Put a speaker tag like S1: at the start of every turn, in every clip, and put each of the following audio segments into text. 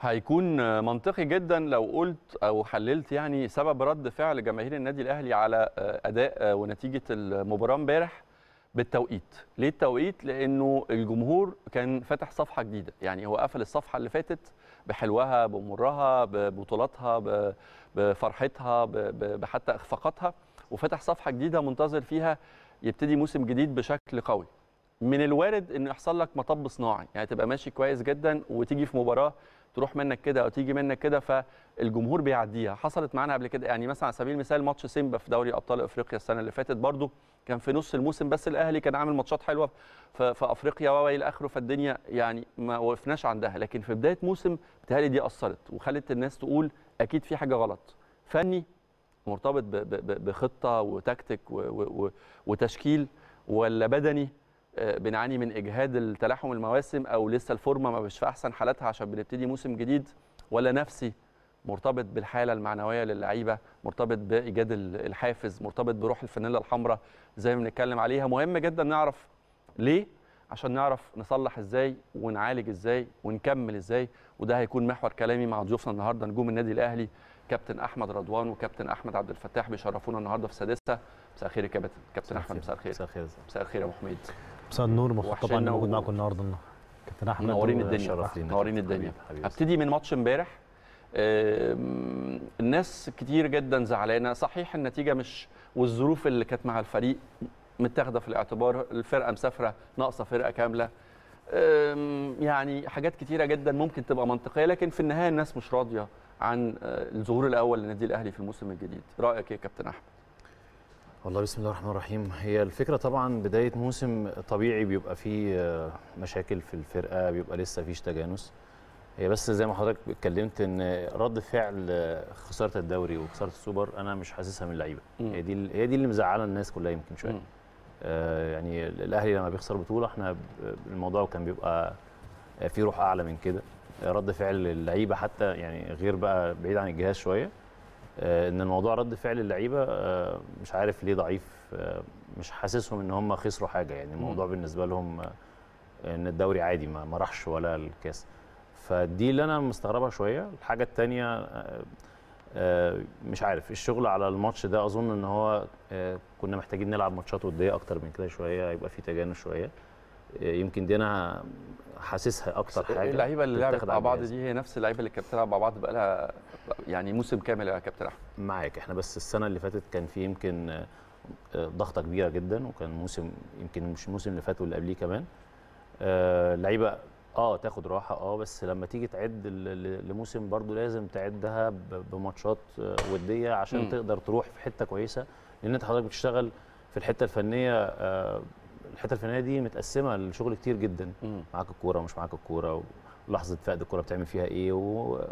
S1: هيكون منطقي جدا لو قلت او حللت يعني سبب رد فعل جماهير النادي الاهلي على آه، اداء آه، ونتيجه المباراه امبارح بالتوقيت ليه التوقيت لانه الجمهور كان فاتح صفحه جديده يعني هو قفل الصفحه اللي فاتت بحلوها بمرها ببطولاتها بفرحتها بحتى اخفاقاتها وفتح صفحه جديده منتظر فيها يبتدي موسم جديد بشكل قوي من الوارد انه يحصل لك مطب صناعي يعني تبقى ماشي كويس جدا وتيجي في مباراه تروح منك كده او تيجي منك كده فالجمهور بيعديها حصلت معانا قبل كده يعني مثلا على سبيل المثال ماتش سيمبا في دوري ابطال افريقيا السنه اللي فاتت برضو كان في نص الموسم بس الاهلي كان عامل ماتشات حلوه في افريقيا والى اخره فالدنيا يعني ما وقفناش عندها لكن في بدايه موسم بتهيألي دي اثرت وخلت الناس تقول اكيد في حاجه غلط فني مرتبط بخطه وتكتيك وتشكيل ولا بدني بنعاني من اجهاد التلاحم المواسم او لسه الفورمه ما مش في احسن حالاتها عشان بنبتدي موسم جديد ولا نفسي مرتبط بالحاله المعنويه للعيبه مرتبط بايجاد الحافز مرتبط بروح الفانيلا الحمراء زي ما بنتكلم عليها مهم جدا نعرف ليه عشان نعرف نصلح ازاي ونعالج ازاي ونكمل ازاي وده هيكون محور كلامي مع ضيوفنا النهارده نجوم النادي الاهلي كابتن احمد رضوان وكابتن احمد عبد الفتاح بيشرفونا النهارده في سادسه مساء الخير يا كابتن كابتن احمد مساء الخير مساء الخير مساء الخير يا ابو حميد مساء النور مبسوط طبعا انا موجود
S2: معاكم النهارده كابتن احمد منورين الدنيا منورين الدنيا
S1: هبتدي من ماتش امبارح الناس كتير جدا زعلانه صحيح النتيجه مش والظروف اللي كانت مع الفريق متاخده في الاعتبار الفرقه مسافره ناقصه فرقه كامله يعني حاجات كتيره جدا ممكن تبقى منطقيه لكن في النهايه الناس مش راضيه عن آه، الظهور الاول للنادي الاهلي في الموسم الجديد رايك ايه يا كابتن احمد
S2: والله بسم الله الرحمن الرحيم هي الفكرة طبعا بداية موسم طبيعي بيبقى فيه آه، مشاكل في الفرقة بيبقى لسه فيش تجانس هي بس زي ما حضرتك اتكلمت ان رد فعل آه، خسارة الدوري وخسارة السوبر انا مش حاسسها من اللعيبة هي دي هي دي اللي مزعلة الناس كلها يمكن شوية آه يعني الاهلي لما بيخسر بطولة احنا الموضوع كان بيبقى آه، في روح اعلى من كده رد فعل اللعيبة حتى يعني غير بقى بعيد عن الجهاز شوية آه، ان الموضوع رد فعل اللعيبه آه، مش عارف ليه ضعيف آه، مش حاسسهم ان هم خسروا حاجه يعني الموضوع بالنسبه لهم ان الدوري عادي ما راحش ولا الكاس فدي اللي انا مستغربها شويه الحاجه الثانيه مش عارف الشغل على الماتش ده اظن ان هو كنا محتاجين نلعب ماتشات وديه اكتر من كده شويه يبقى في تجانس شويه يمكن دي انا حاسسها اكتر حاجه اللعيبه اللي لعبت مع بعض دي
S1: هي نفس اللعيبه اللي كانت بتلعب مع بعض بقى لها يعني موسم كامل يا كابتن احمد معاك احنا بس
S2: السنه اللي فاتت كان في يمكن آه، ضغطه كبيره جدا وكان موسم يمكن مش الموسم اللي فات واللي قبليه كمان اللعيبه آه،, اه تاخد راحه اه بس لما تيجي تعد لموسم برضو لازم تعدها بماتشات آه، وديه عشان م. تقدر تروح في حته كويسه لان انت حضرتك بتشتغل في الحته الفنيه الحته الفنيه دي متقسمه لشغل كتير جدا مم. معاك الكوره ومش معاك الكوره ولحظه فقد الكوره بتعمل فيها ايه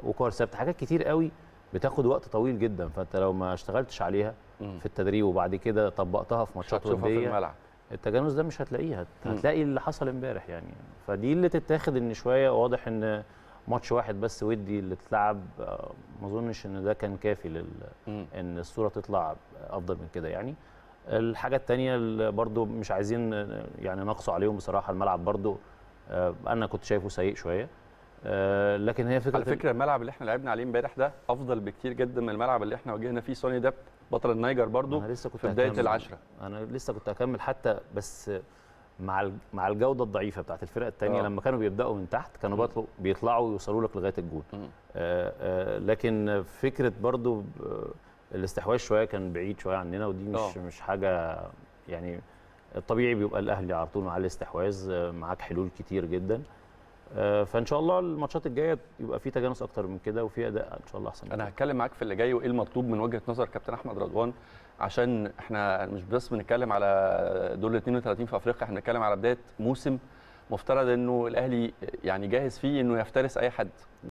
S2: وكور ثابته حاجات كتير قوي بتاخد وقت طويل جدا فانت لو ما اشتغلتش عليها مم. في التدريب وبعد كده طبقتها في ماتشات وديه التجانس ده مش هتلاقيه هتلاقي اللي حصل امبارح يعني فدي اللي تتاخد ان شويه واضح ان ماتش واحد بس ودي اللي تتلعب آه، ما اظنش ان ده كان كافي لل ان الصوره تطلع افضل من كده يعني الحاجه الثانيه برضو مش عايزين
S1: يعني نقصوا عليهم بصراحه الملعب برضو آه، انا كنت شايفه سيء شويه آه، لكن هي فكره على فكره الملعب اللي احنا لعبنا عليه امبارح ده افضل بكتير جدا من الملعب اللي احنا واجهنا فيه سوني داب بطل النيجر برضو أنا لسه كنت في بدايه العشره انا لسه كنت هكمل حتى بس
S2: مع مع الجوده الضعيفه بتاعت الفرق الثانيه آه. لما كانوا بيبداوا من تحت كانوا بيطلعوا ويوصلوا لك لغايه الجول آآ آآ لكن فكره برضو الاستحواذ شويه كان بعيد شويه عننا ودي مش أوه. مش حاجه يعني الطبيعي بيبقى الاهلي على طول مع الاستحواذ معاك حلول كتير جدا آه، فان شاء الله الماتشات الجايه
S1: يبقى في تجانس اكتر من كده وفي اداء ان شاء الله احسن انا هتكلم معاك في اللي جاي وايه المطلوب من وجهه نظر كابتن احمد رضوان عشان احنا مش بس بنتكلم على دول ال 32 في افريقيا احنا بنتكلم على بدايه موسم مفترض انه الاهلي يعني جاهز فيه انه يفترس اي حد